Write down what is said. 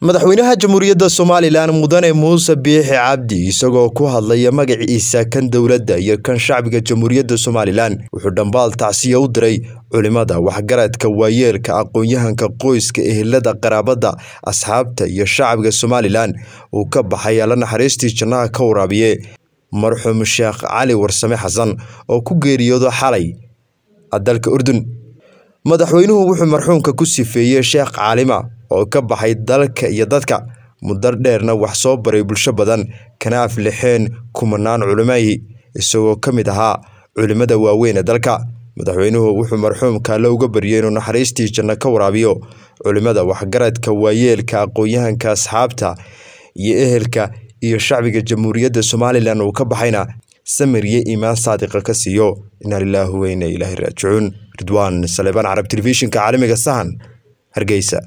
madaxweynaha jamhuuriyadda somalilan mudane muuse biixi cabdi isagoo ku hadlaya magaciisa kan dowladda iyo kan shacbiga jamhuuriyadda somalilan wuxuu dhambaal tacsiya u diray culimada waxgaradka waayeelka aqoon-yahanka qoyska ehelada qaraabada asxaabta iyo shacbiga somalilan uu ka baxay alla naxariistii jannaha ka waraabiye marxuum sheekh cali warsame xasan oo ku geeriyooda xalay dalka urdun madaxweynuhu wuxuu marxuumka ku sifeeyey sheekh caalima oo ka baxay dalka iyo dadka muddo dheerna wax soo baray bulsho badan kana aflixeen kumanaan culimay isagoo ka mid ahaa culimmada waaweyn ee dalka madaxweynuhu wuxuu marxuumka alle uga baryay inuu naxariistii janna ka waraabiyo culimmada waxgaradka waayeelka aqoon-yahanka asxaabta iyo ehelka iyo shacbiga jamhuuriyadda somalilan uu ka baxayna samir iyo iimaan saadiqa ka siiyo inaa lilaahi weyne ilaahi raajicuun ridwaan saleebaan carab telefishinka caalamiga sahan hargeysa